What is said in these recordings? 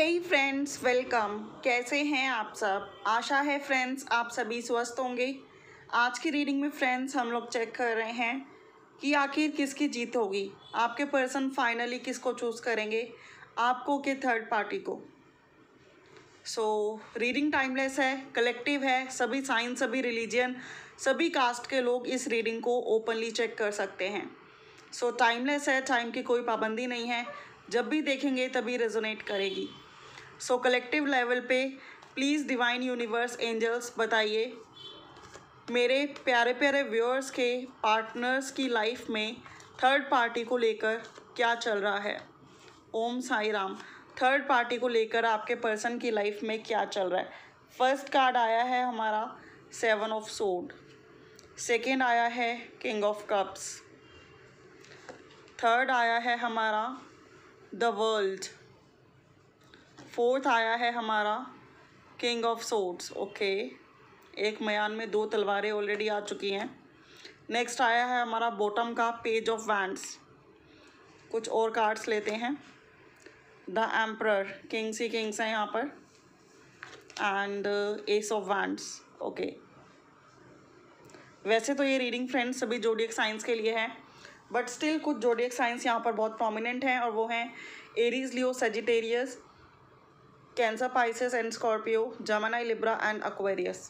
हे friends welcome कैसे हैं आप सब आशा है फ्रेंड्स आप सभी स्वस्थ होंगे आज की रीडिंग में फ्रेंड्स हम लोग चेक कर रहे हैं कि आखिर किसकी जीत होगी आपके पर्सन फाइनली किसको चूज़ करेंगे आपको के थर्ड पार्टी को सो रीडिंग टाइमलेस है कलेक्टिव है सभी साइंस सभी रिलीजियन सभी कास्ट के लोग इस रीडिंग को ओपनली चेक कर सकते हैं सो so, टाइमलेस है टाइम की कोई पाबंदी नहीं है जब भी देखेंगे तभी रेजोनेट करेगी सो कलेक्टिव लेवल पे प्लीज़ डिवाइन यूनिवर्स एंजल्स बताइए मेरे प्यारे प्यारे व्यूअर्स के पार्टनर्स की लाइफ में थर्ड पार्टी को लेकर क्या चल रहा है ओम साई राम थर्ड पार्टी को लेकर आपके पर्सन की लाइफ में क्या चल रहा है फर्स्ट कार्ड आया है हमारा सेवन ऑफ सोड सेकेंड आया है किंग ऑफ कप्स थर्ड आया है हमारा द वर्ल्ड फोर्थ आया है हमारा किंग ऑफ सोट्स ओके एक मयान में दो तलवारें ऑलरेडी आ चुकी हैं नेक्स्ट आया है हमारा बॉटम का पेज ऑफ वैंड्स कुछ और कार्ड्स लेते हैं द एम्प्रर किंग्स ही किंग्स हैं यहाँ पर and ace of wands okay वैसे तो ये रीडिंग फ्रेंड्स सभी जोडियक साइंस के लिए है बट स्टिल कुछ जोडियक साइंस यहाँ पर बहुत प्रोमिनेंट हैं और वो हैं Aries Leo Sagittarius Cancer Pisces and Scorpio Gemini Libra and Aquarius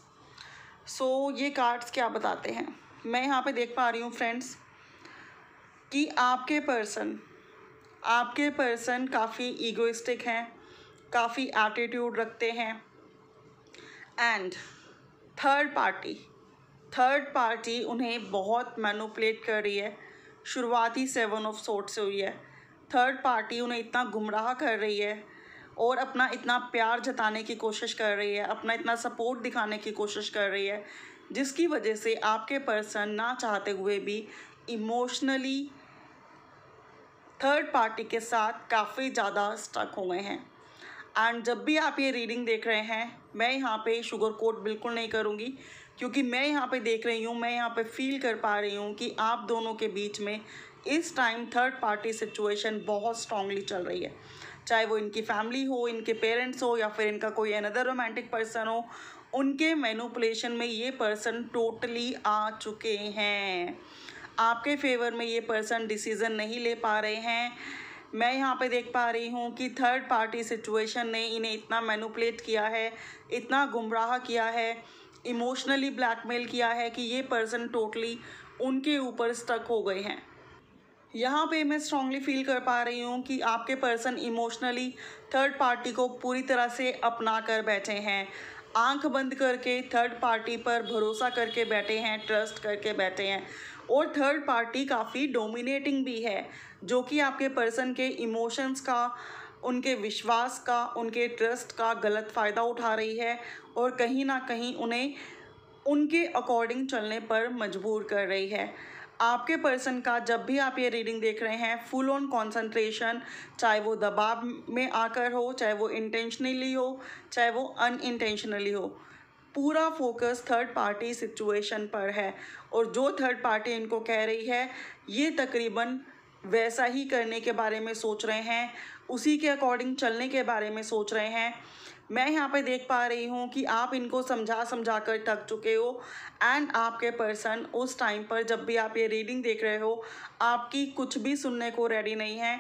so ये कार्ड्स क्या बताते हैं मैं यहाँ पे देख पा रही हूँ फ्रेंड्स कि आपके पर्सन आपके पर्सन काफ़ी ईगोइस्टिक हैं काफ़ी एटीट्यूड रखते हैं and third party third party उन्हें बहुत मैनुपलेट कर रही है शुरुआती सेवन ऑफ सोट से हुई है थर्ड पार्टी उन्हें इतना गुमराह कर रही है और अपना इतना प्यार जताने की कोशिश कर रही है अपना इतना सपोर्ट दिखाने की कोशिश कर रही है जिसकी वजह से आपके पर्सन ना चाहते हुए भी इमोशनली थर्ड पार्टी के साथ काफ़ी ज़्यादा स्टक हो गए हैं एंड जब भी आप ये रीडिंग देख रहे हैं मैं यहाँ पे शुगर कोट बिल्कुल नहीं करूँगी क्योंकि मैं यहाँ पे देख रही हूँ मैं यहाँ पे फील कर पा रही हूँ कि आप दोनों के बीच में इस टाइम थर्ड पार्टी सिचुएशन बहुत स्ट्रांगली चल रही है चाहे वो इनकी फैमिली हो इनके पेरेंट्स हो या फिर इनका कोई अनदर रोमांटिक पर्सन हो उनके मैनुपलेशन में ये पर्सन टोटली आ चुके हैं आपके फेवर में ये पर्सन डिसीज़न नहीं ले पा रहे हैं मैं यहाँ पे देख पा रही हूँ कि थर्ड पार्टी सिचुएशन ने इन्हें इतना मैनुपलेट किया है इतना गुमराह किया है इमोशनली ब्लैकमेल किया है कि ये पर्सन टोटली उनके ऊपर स्टक हो गए हैं यहाँ पे मैं स्ट्रांगली फील कर पा रही हूँ कि आपके पर्सन इमोशनली थर्ड पार्टी को पूरी तरह से अपना कर बैठे हैं आंख बंद करके थर्ड पार्टी पर भरोसा करके बैठे हैं ट्रस्ट करके बैठे हैं और थर्ड पार्टी काफ़ी डोमिनेटिंग भी है जो कि आपके पर्सन के इमोशंस का उनके विश्वास का उनके ट्रस्ट का गलत फ़ायदा उठा रही है और कहीं ना कहीं उन्हें उनके अकॉर्डिंग चलने पर मजबूर कर रही है आपके पर्सन का जब भी आप ये रीडिंग देख रहे हैं फुल ऑन कॉन्सेंट्रेशन चाहे वो दबाव में आकर हो चाहे वो इंटेंशनली हो चाहे वो अन इंटेंशनली हो पूरा फोकस थर्ड पार्टी सिचुएशन पर है और जो थर्ड पार्टी इनको कह रही है ये तकरीबन वैसा ही करने के बारे में सोच रहे हैं उसी के अकॉर्डिंग चलने के बारे में सोच रहे हैं मैं यहाँ पे देख पा रही हूँ कि आप इनको समझा समझा कर थक चुके हो एंड आपके पर्सन उस टाइम पर जब भी आप ये रीडिंग देख रहे हो आपकी कुछ भी सुनने को रेडी नहीं है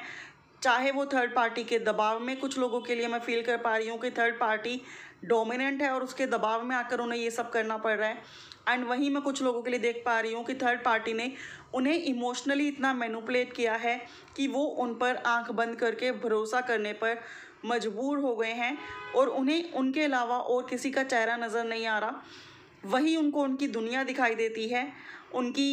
चाहे वो थर्ड पार्टी के दबाव में कुछ लोगों के लिए मैं फील कर पा रही हूँ कि थर्ड पार्टी डोमिनेंट है और उसके दबाव में आकर उन्हें ये सब करना पड़ रहा है एंड वहीं मैं कुछ लोगों के लिए देख पा रही हूँ कि थर्ड पार्टी ने उन्हें इमोशनली इतना मैनुपलेट किया है कि वो उन पर आंख बंद करके भरोसा करने पर मजबूर हो गए हैं और उन्हें उनके अलावा और किसी का चेहरा नज़र नहीं आ रहा वही उनको उनकी दुनिया दिखाई देती है उनकी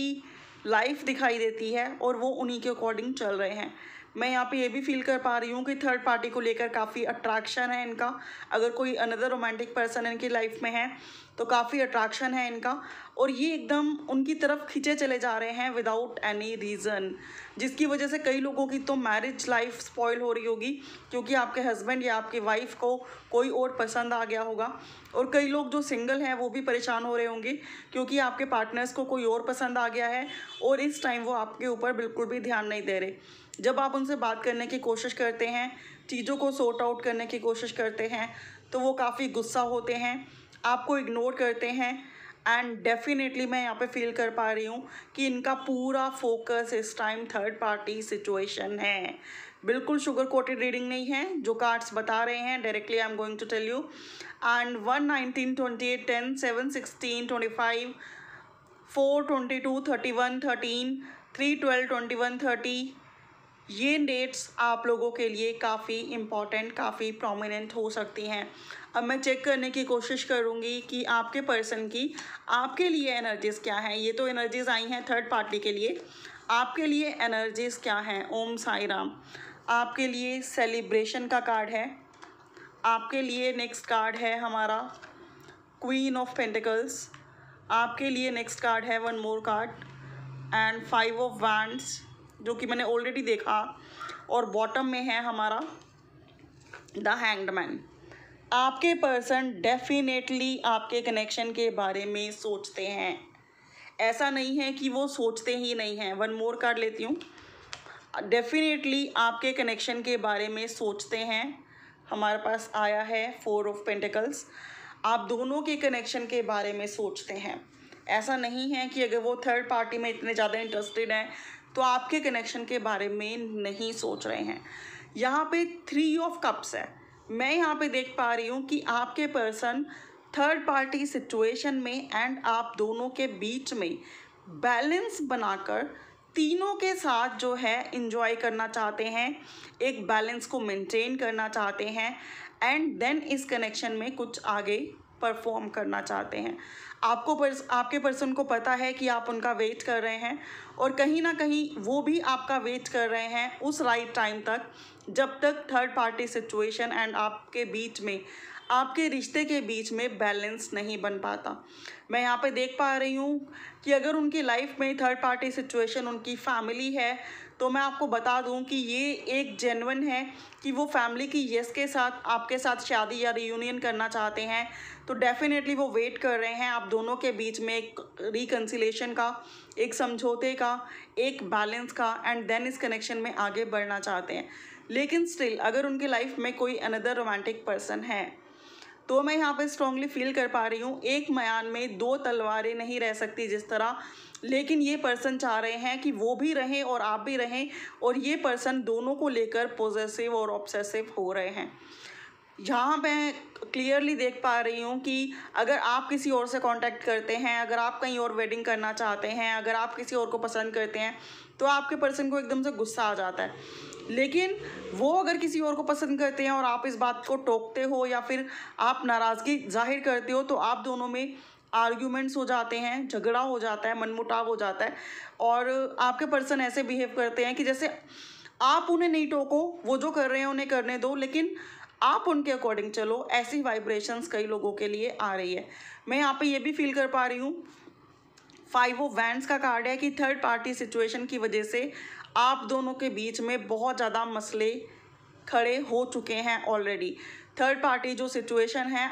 लाइफ दिखाई देती है और वो उन्हीं के अकॉर्डिंग चल रहे हैं मैं यहाँ पे ये भी फील कर पा रही हूँ कि थर्ड पार्टी को लेकर काफ़ी अट्रैक्शन है इनका अगर कोई अनदर रोमांटिक पर्सन इनकी लाइफ में है तो काफ़ी अट्रैक्शन है इनका और ये एकदम उनकी तरफ खींचे चले जा रहे हैं विदाउट एनी रीज़न जिसकी वजह से कई लोगों की तो मैरिज लाइफ स्पॉयल हो रही होगी क्योंकि आपके हस्बैंड या आपकी वाइफ को कोई और पसंद आ गया होगा और कई लोग जो सिंगल हैं वो भी परेशान हो रहे होंगे क्योंकि आपके पार्टनर्स को कोई और पसंद आ गया है और इस टाइम वो आपके ऊपर बिल्कुल भी ध्यान नहीं दे रहे जब आप उनसे बात करने की कोशिश करते हैं चीज़ों को सॉर्ट आउट करने की कोशिश करते हैं तो वो काफ़ी गुस्सा होते हैं आपको इग्नोर करते हैं एंड डेफिनेटली मैं यहाँ पे फील कर पा रही हूँ कि इनका पूरा फोकस इस टाइम थर्ड पार्टी सिचुएशन है बिल्कुल शुगर कोटेड रीडिंग नहीं है जो कार्ड्स बता रहे हैं directly I am going to tell you and one nineteen twenty eight ten seven sixteen twenty five four twenty two thirty one thirteen three twelve twenty one thirty ये dates आप लोगों के लिए काफ़ी इम्पॉर्टेंट काफ़ी प्रोमिनेंट हो सकती हैं अब मैं चेक करने की कोशिश करूँगी कि आपके पर्सन की आपके लिए एनर्जीज़ क्या हैं ये तो एनर्जीज़ आई हैं थर्ड पार्टी के लिए आपके लिए एनर्जीज़ क्या हैं ओम साई राम आपके लिए सेलिब्रेशन का कार्ड है आपके लिए नेक्स्ट कार्ड है हमारा क्वीन ऑफ पेंटिकल्स आपके लिए नेक्स्ट कार्ड है one more card and five of wands जो कि मैंने ऑलरेडी देखा और बॉटम में है हमारा द हैंग्ड मैन आपके पर्सन डेफिनेटली आपके कनेक्शन के बारे में सोचते हैं ऐसा नहीं है कि वो सोचते ही नहीं हैं वन मोर कार्ड लेती हूँ डेफिनेटली आपके कनेक्शन के बारे में सोचते हैं हमारे पास आया है फोर ऑफ पेंटिकल्स आप दोनों के कनेक्शन के बारे में सोचते हैं ऐसा नहीं है कि अगर वो थर्ड पार्टी में इतने ज़्यादा इंटरेस्टेड हैं तो आपके कनेक्शन के बारे में नहीं सोच रहे हैं यहाँ पे थ्री ऑफ कप्स है मैं यहाँ पे देख पा रही हूँ कि आपके पर्सन थर्ड पार्टी सिचुएशन में एंड आप दोनों के बीच में बैलेंस बनाकर तीनों के साथ जो है इन्जॉय करना चाहते हैं एक बैलेंस को मेंटेन करना चाहते हैं एंड देन इस कनेक्शन में कुछ आगे परफॉर्म करना चाहते हैं आपको पर्स आपके पर्सन को पता है कि आप उनका वेट कर रहे हैं और कहीं ना कहीं वो भी आपका वेट कर रहे हैं उस राइट टाइम तक जब तक थर्ड पार्टी सिचुएशन एंड आपके बीच में आपके रिश्ते के बीच में बैलेंस नहीं बन पाता मैं यहाँ पे देख पा रही हूँ कि अगर उनकी लाइफ में थर्ड पार्टी सिचुएशन उनकी फैमिली है तो मैं आपको बता दूं कि ये एक जेनवन है कि वो फैमिली की यस के साथ आपके साथ शादी या रियूनियन करना चाहते हैं तो डेफिनेटली वो वेट कर रहे हैं आप दोनों के बीच में एक रिकन्सिलेशन का एक समझौते का एक बैलेंस का एंड देन इस कनेक्शन में आगे बढ़ना चाहते हैं लेकिन स्टिल अगर उनके लाइफ में कोई अनदर रोमांटिक पर्सन है तो मैं यहाँ पे स्ट्रांगली फील कर पा रही हूँ एक मयान में दो तलवारें नहीं रह सकती जिस तरह लेकिन ये पर्सन चाह रहे हैं कि वो भी रहें और आप भी रहें और ये पर्सन दोनों को लेकर पॉजिटिव और ऑब्सेसिव हो रहे हैं यहाँ मैं क्लियरली देख पा रही हूँ कि अगर आप किसी और से कांटेक्ट करते हैं अगर आप कहीं और वेडिंग करना चाहते हैं अगर आप किसी और को पसंद करते हैं तो आपके पर्सन को एकदम से गुस्सा आ जाता है लेकिन वो अगर किसी और को पसंद करते हैं और आप इस बात को टोकते हो या फिर आप नाराज़गी जाहिर करते हो तो आप दोनों में आर्ग्यूमेंट्स हो जाते हैं झगड़ा हो जाता है मनमुटाव हो जाता है और आपके पर्सन ऐसे बिहेव करते हैं कि जैसे आप उन्हें नहीं टोको वो जो कर रहे हैं उन्हें करने दो लेकिन आप उनके अकॉर्डिंग चलो ऐसी वाइब्रेशंस कई लोगों के लिए आ रही है मैं यहाँ पे ये भी फील कर पा रही हूँ फाइव ओ वैंड्स का कार्ड है कि थर्ड पार्टी सिचुएशन की वजह से आप दोनों के बीच में बहुत ज़्यादा मसले खड़े हो चुके हैं ऑलरेडी थर्ड पार्टी जो सिचुएशन है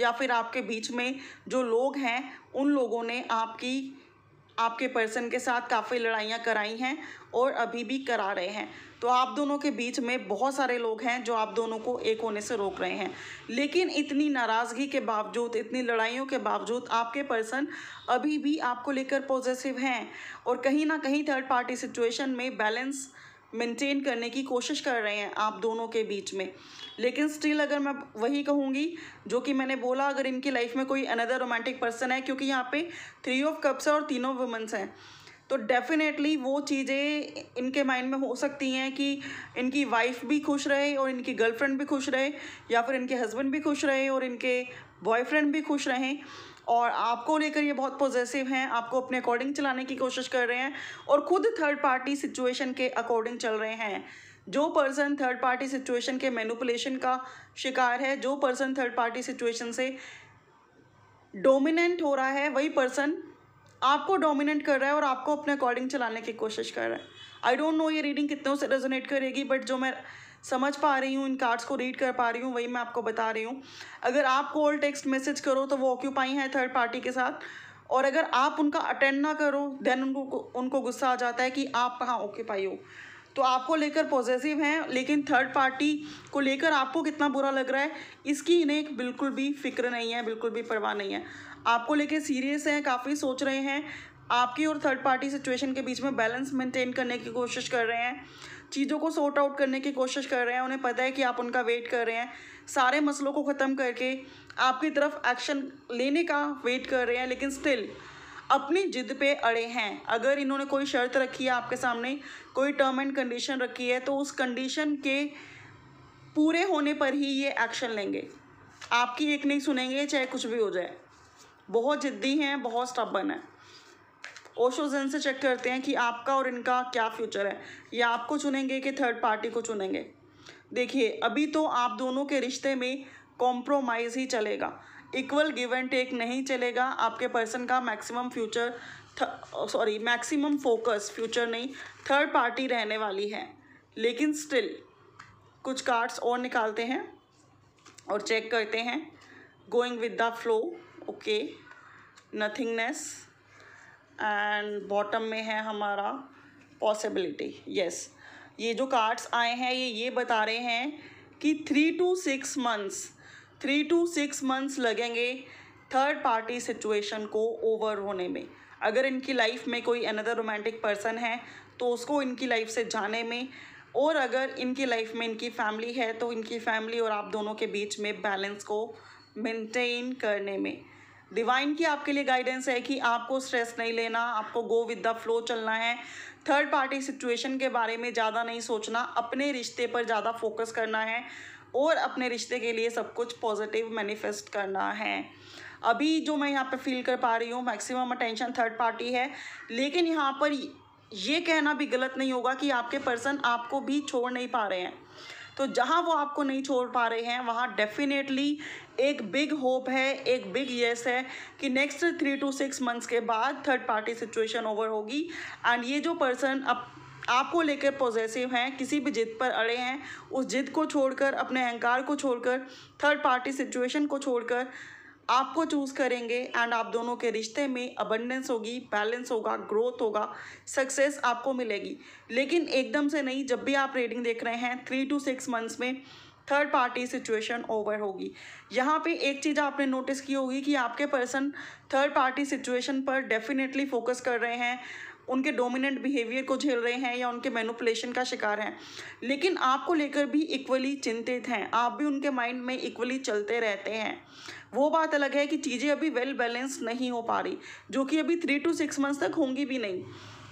या फिर आपके बीच में जो लोग हैं उन लोगों ने आपकी आपके पर्सन के साथ काफ़ी लड़ाइयाँ कराई हैं और अभी भी करा रहे हैं तो आप दोनों के बीच में बहुत सारे लोग हैं जो आप दोनों को एक होने से रोक रहे हैं लेकिन इतनी नाराज़गी के बावजूद इतनी लड़ाइयों के बावजूद आपके पर्सन अभी भी आपको लेकर पॉजिटिव हैं और कहीं ना कहीं थर्ड पार्टी सिचुएशन में बैलेंस मेंटेन करने की कोशिश कर रहे हैं आप दोनों के बीच में लेकिन स्टिल अगर मैं वही कहूँगी जो कि मैंने बोला अगर इनकी लाइफ में कोई अनदर रोमांटिक पर्सन है क्योंकि यहाँ पे थ्री ऑफ कप्स है और तीनों वुमेंस हैं तो डेफिनेटली वो चीज़ें इनके माइंड में हो सकती हैं कि इनकी वाइफ भी खुश रहे और इनकी गर्लफ्रेंड भी खुश रहे या फिर इनके हस्बैंड भी खुश रहे और इनके बॉयफ्रेंड भी खुश रहें और आपको लेकर ये बहुत पॉजिटिव हैं आपको अपने अकॉर्डिंग चलाने की कोशिश कर रहे हैं और खुद थर्ड पार्टी सिचुएशन के अकॉर्डिंग चल रहे हैं जो पर्सन थर्ड पार्टी सिचुएशन के मैनुपलेशन का शिकार है जो पर्सन थर्ड पार्टी सिचुएशन से डोमिनेंट हो रहा है वही पर्सन आपको डोमिनेट कर रहा है और आपको अपने अकॉर्डिंग चलाने की कोशिश कर रहा है आई डोंट नो ये रीडिंग कितनों से रेजोनेट करेगी बट जो मैं समझ पा रही हूँ इन कार्ड्स को रीड कर पा रही हूँ वही मैं आपको बता रही हूँ अगर आप कॉल टेक्स्ट मैसेज करो तो वो ऑक्यूपाई हैं थर्ड पार्टी के साथ और अगर आप उनका अटेंड ना करो देन उनको उनको गुस्सा आ जाता है कि आप कहाँ ऑक्यूपाई हो तो आपको लेकर पॉजिटिव हैं लेकिन थर्ड पार्टी को लेकर आपको कितना बुरा लग रहा है इसकी इन्हें बिल्कुल भी फिक्र नहीं है बिल्कुल भी परवाह नहीं है आपको लेकर सीरियस हैं काफ़ी सोच रहे हैं आपकी और थर्ड पार्टी सिचुएशन के बीच में बैलेंस मेंटेन करने की कोशिश कर रहे हैं चीज़ों को सॉर्ट आउट करने की कोशिश कर रहे हैं उन्हें पता है कि आप उनका वेट कर रहे हैं सारे मसलों को ख़त्म करके आपकी तरफ एक्शन लेने का वेट कर रहे हैं लेकिन स्टिल अपनी जिद पे अड़े हैं अगर इन्होंने कोई शर्त रखी है आपके सामने कोई टर्म एंड कंडीशन रखी है तो उस कंडीशन के पूरे होने पर ही ये एक्शन लेंगे आपकी एक नहीं सुनेंगे चाहे कुछ भी हो जाए बहुत ज़िद्दी हैं बहुत स्टबन हैं ओशोजन से चेक करते हैं कि आपका और इनका क्या फ्यूचर है ये आपको चुनेंगे कि थर्ड पार्टी को चुनेंगे देखिए अभी तो आप दोनों के रिश्ते में कॉम्प्रोमाइज़ ही चलेगा इक्वल गिव एंड टेक नहीं चलेगा आपके पर्सन का maximum future sorry maximum focus future नहीं थर्ड पार्टी रहने वाली है लेकिन स्टिल कुछ कार्ड्स और निकालते हैं और चेक करते हैं going with the flow okay nothingness and bottom में है हमारा पॉसिबिलिटी यस ये जो कार्ड्स आए हैं ये ये बता रहे हैं कि three to six months three to six months लगेंगे थर्ड पार्टी सिचुएशन को ओवर होने में अगर इनकी लाइफ में कोई अनदर रोमांटिक पर्सन है तो उसको इनकी लाइफ से जाने में और अगर इनकी लाइफ में इनकी फैमिली है तो इनकी फैमिली और आप दोनों के बीच में बैलेंस को मेंटेन करने में डिवाइन की आपके लिए गाइडेंस है कि आपको स्ट्रेस नहीं लेना आपको गो विद द फ्लो चलना है थर्ड पार्टी सिचुएशन के बारे में ज़्यादा नहीं सोचना अपने रिश्ते पर ज़्यादा फोकस करना है और अपने रिश्ते के लिए सब कुछ पॉजिटिव मैनिफेस्ट करना है अभी जो मैं यहाँ पे फील कर पा रही हूँ मैक्सिमम अटेंशन थर्ड पार्टी है लेकिन यहाँ पर ये कहना भी गलत नहीं होगा कि आपके पर्सन आपको भी छोड़ नहीं पा रहे हैं तो जहाँ वो आपको नहीं छोड़ पा रहे हैं वहाँ डेफिनेटली एक बिग होप है एक बिग येस है कि next three to six months के बाद थर्ड पार्टी सिचुएशन ओवर होगी एंड ये जो पर्सन अब आपको लेकर पॉजिटिव हैं किसी भी जिद पर अड़े हैं उस जिद को छोड़कर अपने अहंकार को छोड़कर थर्ड पार्टी सिचुएशन को छोड़कर आपको चूज़ करेंगे एंड आप दोनों के रिश्ते में अबंडेंस होगी बैलेंस होगा ग्रोथ होगा सक्सेस आपको मिलेगी लेकिन एकदम से नहीं जब भी आप रेडिंग देख रहे हैं थ्री टू सिक्स मंथ्स में थर्ड पार्टी सिचुएशन ओवर होगी यहाँ पे एक चीज़ आपने नोटिस की होगी कि आपके पर्सन थर्ड पार्टी सिचुएशन पर डेफिनेटली फोकस कर रहे हैं उनके डोमिनेंट बिहेवियर को झेल रहे हैं या उनके मैनुपलेशन का शिकार हैं लेकिन आपको लेकर भी इक्वली चिंतित हैं आप भी उनके माइंड में इक्वली चलते रहते हैं वो बात अलग है कि चीज़ें अभी वेल बैलेंस नहीं हो पा रही जो कि अभी थ्री टू सिक्स मंथ्स तक होंगी भी नहीं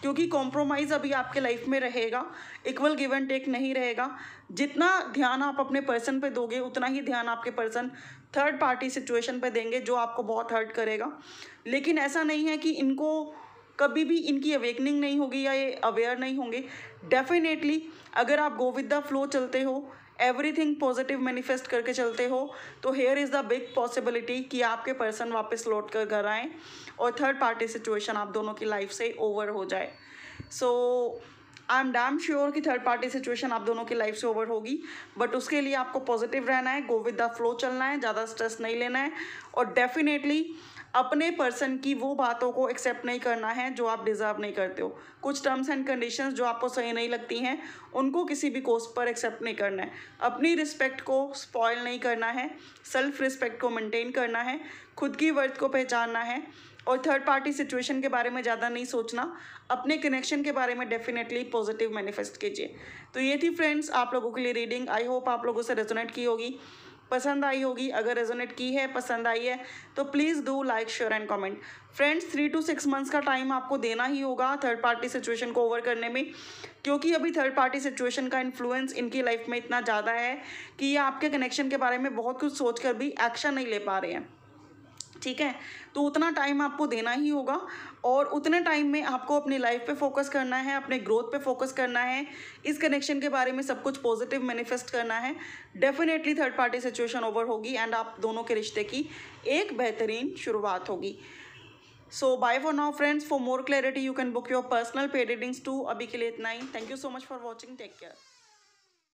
क्योंकि कॉम्प्रोमाइज़ अभी आपके लाइफ में रहेगा इक्वल गिव एंड टेक नहीं रहेगा जितना ध्यान आप अपने पर्सन पे दोगे उतना ही ध्यान आपके पर्सन थर्ड पार्टी सिचुएशन पे देंगे जो आपको बहुत हर्ट करेगा लेकिन ऐसा नहीं है कि इनको कभी भी इनकी अवेकनिंग नहीं होगी या ये अवेयर नहीं होंगे डेफिनेटली अगर आप गो विद द फ्लो चलते हो एवरीथिंग पॉजिटिव मैनिफेस्ट करके चलते हो तो here is the big possibility कि आपके पर्सन वापस लौट कर घर आएँ और थर्ड पार्टी सिचुएशन आप दोनों की लाइफ से ओवर हो जाए so I am damn sure कि थर्ड पार्टी सिचुएशन आप दोनों की लाइफ से ओवर होगी बट उसके लिए आपको पॉजिटिव रहना है गो विद द फ्लो चलना है ज़्यादा स्ट्रेस नहीं लेना है और डेफिनेटली अपने पर्सन की वो बातों को एक्सेप्ट नहीं करना है जो आप डिज़र्व नहीं करते हो कुछ टर्म्स एंड कंडीशंस जो आपको सही नहीं लगती हैं उनको किसी भी कोर्स पर एक्सेप्ट नहीं करना है अपनी रिस्पेक्ट को स्पॉयल नहीं करना है सेल्फ रिस्पेक्ट को मेंटेन करना है खुद की वर्थ को पहचानना है और थर्ड पार्टी सिचुएशन के बारे में ज़्यादा नहीं सोचना अपने कनेक्शन के बारे में डेफिनेटली पॉजिटिव मैनिफेस्ट कीजिए तो ये थी फ्रेंड्स आप लोगों के लिए रीडिंग आई होप आप लोगों से रेजोनेट की होगी पसंद आई होगी अगर रेजोनेट की है पसंद आई है तो please do like share and comment friends three to six months का टाइम आपको देना ही होगा थर्ड पार्टी सिचुएशन को ओवर करने में क्योंकि अभी थर्ड पार्टी सिचुएशन का इन्फ्लुएंस इनकी लाइफ में इतना ज़्यादा है कि ये आपके कनेक्शन के बारे में बहुत कुछ सोच कर भी एक्शन नहीं ले पा रहे हैं ठीक है तो उतना टाइम आपको देना ही होगा और उतने टाइम में आपको अपनी लाइफ पे फोकस करना है अपने ग्रोथ पे फोकस करना है इस कनेक्शन के बारे में सब कुछ पॉजिटिव मैनिफेस्ट करना है definitely third party situation over होगी एंड आप दोनों के रिश्ते की एक बेहतरीन शुरुआत होगी so bye for now friends for more clarity you can book your personal readings टू अभी के लिए इतना ही thank you so much for watching take care